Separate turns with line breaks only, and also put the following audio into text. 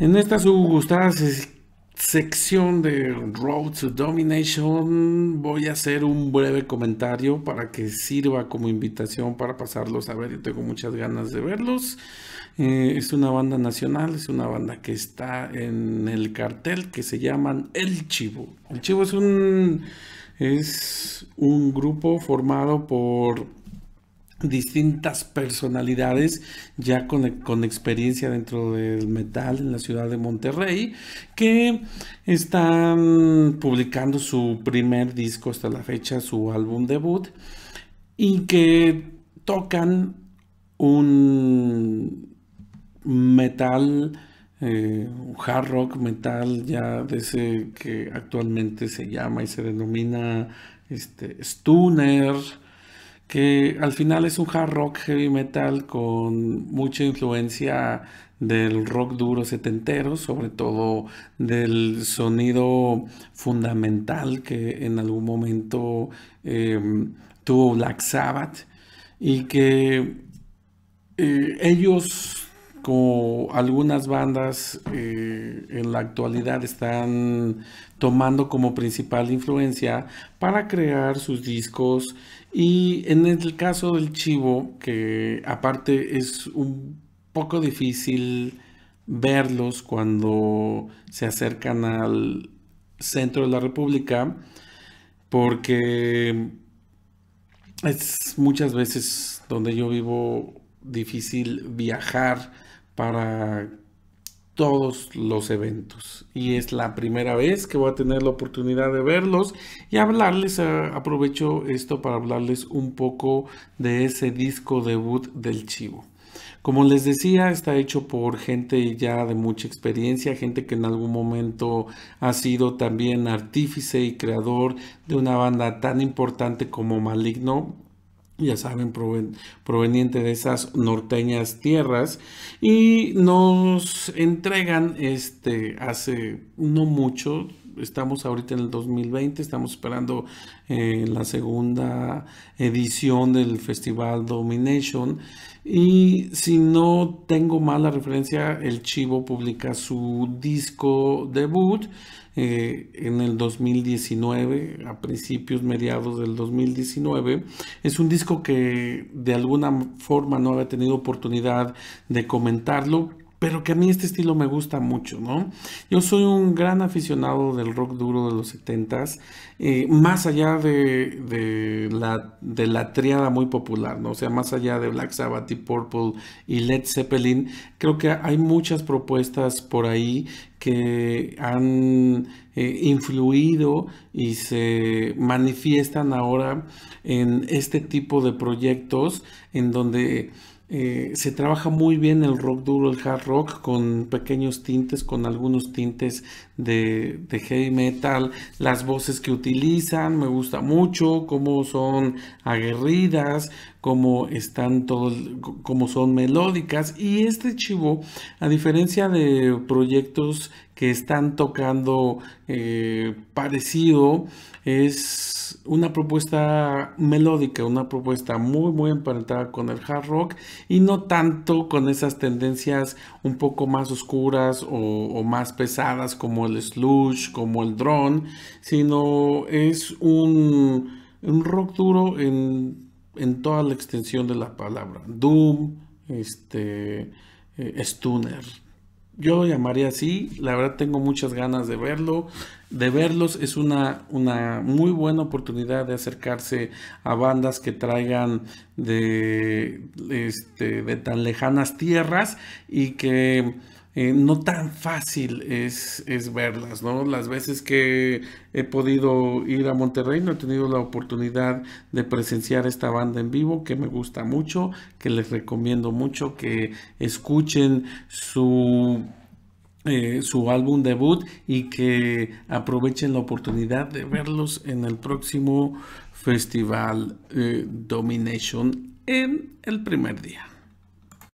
En esta subgustada sección de Road to Domination voy a hacer un breve comentario para que sirva como invitación para pasarlos a ver. Yo tengo muchas ganas de verlos. Eh, es una banda nacional, es una banda que está en el cartel que se llaman El Chivo. El Chivo es un, es un grupo formado por distintas personalidades ya con, experiencia dentro del metal en la ciudad de Monterrey que están publicando su primer disco hasta la fecha, su álbum debut y que tocan un metal un eh, hard rock metal ya de ese que actualmente se llama y se denomina este, Stunner que al final es un hard rock heavy metal con mucha influencia del rock duro setentero, sobre todo del sonido fundamental que en algún momento em, tuvo Black Sabbath y que eh, ellos como algunas bandas eh, en la actualidad están tomando como principal influencia para crear sus discos y en el caso del chivo que aparte es un poco difícil verlos cuando se acercan al centro de la república porque es muchas veces donde yo vivo difícil viajar para todos los eventos. Y es la primera vez que voy a tener la oportunidad de verlos y hablarles, eh, aprovecho esto para hablarles un poco de ese disco debut del Chivo. Como les decía, está hecho por gente ya de mucha experiencia, gente que en algún momento ha sido también artífice y creador de una banda tan importante como Maligno, ya saben, proveniente de esas norteñas tierras, y nos entregan este hace no mucho, estamos ahorita en el 2020, estamos esperando eh, la segunda edición del Festival Domination. Y si no tengo mala referencia, el Chivo publica su disco debut eh, en el 2019, a principios, mediados del 2019. Es un disco que de alguna forma no había tenido oportunidad de comentarlo pero que a mí este estilo me gusta mucho, ¿no? Yo soy un gran aficionado del rock duro de los 70s, eh, más allá de, la, de la triada muy popular, ¿no? O sea, más allá de Black Sabbath y Purple y Led Zeppelin, creo que hay muchas propuestas por ahí que han eh, influido y se manifiestan ahora en este tipo de proyectos en donde eh, se trabaja muy bien el rock duro, el hard rock, con pequeños tintes, con algunos tintes de, de heavy metal. Las voces que utilizan me gusta mucho, cómo son aguerridas, cómo están todos, cómo son melódicas. Y este chivo, a diferencia de proyectos que están tocando eh, parecido. Es una propuesta melódica, una propuesta muy, muy emparentada con el hard rock y no tanto con esas tendencias un poco más oscuras o, más pesadas como el slush, como el drone, sino es un, rock duro en, toda la extensión de la palabra. Doom, este, eh, Stunner, yo lo llamaría así. La verdad tengo muchas ganas de verlo, de verlos. Es una, una muy buena oportunidad de acercarse a bandas que traigan de, este, de tan lejanas tierras y que eh, no tan fácil es, es, verlas, ¿no? Las veces que he podido ir a Monterrey no he tenido la oportunidad de presenciar esta banda en vivo que me gusta mucho, que les recomiendo mucho que escuchen su... Eh, su álbum debut y que aprovechen la oportunidad de verlos en el próximo festival eh, Domination en el primer día.